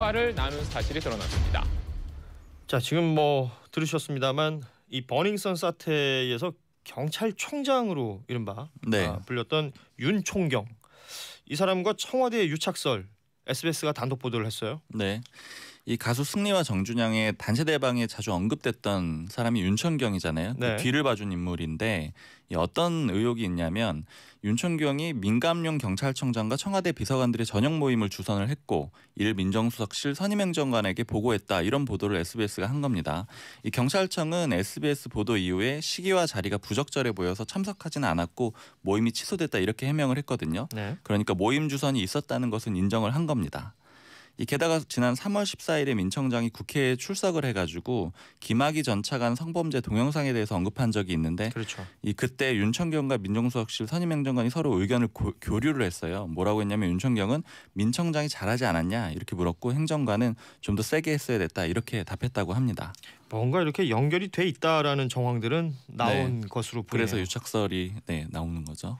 화를 나눈 사실이 드러났습니다. 자 지금 뭐 들으셨습니다만 이 버닝썬 사태에서 경찰총장으로 이른바 네. 아, 불렸던 윤 총경 이 사람과 청와대 유착설 SBS가 단독 보도를 했어요. 네. 이 가수 승리와 정준영의 단체 대방에 자주 언급됐던 사람이 윤천경이잖아요. 그 네. 그 뒤를 봐준 인물인데 어떤 의혹이 있냐면 윤천경이 민감용 경찰청장과 청와대 비서관들의 저녁 모임을 주선을 했고 일 민정수석실 선임행정관에게 보고했다 이런 보도를 SBS가 한 겁니다. 이 경찰청은 SBS 보도 이후에 시기와 자리가 부적절해 보여서 참석하지는 않았고 모임이 취소됐다 이렇게 해명을 했거든요. 네. 그러니까 모임 주선이 있었다는 것은 인정을 한 겁니다. 이 게다가 지난 3월 14일에 민청장이 국회에 출석을 해가지고 김학의 전 차관 성범죄 동영상에 대해서 언급한 적이 있는데 그렇죠. 이 그때 윤청경과 민정수석실 선임행정관이 서로 의견을 고, 교류를 했어요. 뭐라고 했냐면 윤청경은 민청장이 잘하지 않았냐 이렇게 물었고 행정관은 좀 더 세게 했어야 됐다 이렇게 답했다고 합니다. 뭔가 이렇게 연결이 돼 있다라는 정황들은 나온 네. 것으로 보여요. 그래서 유착설이 네, 나오는 거죠.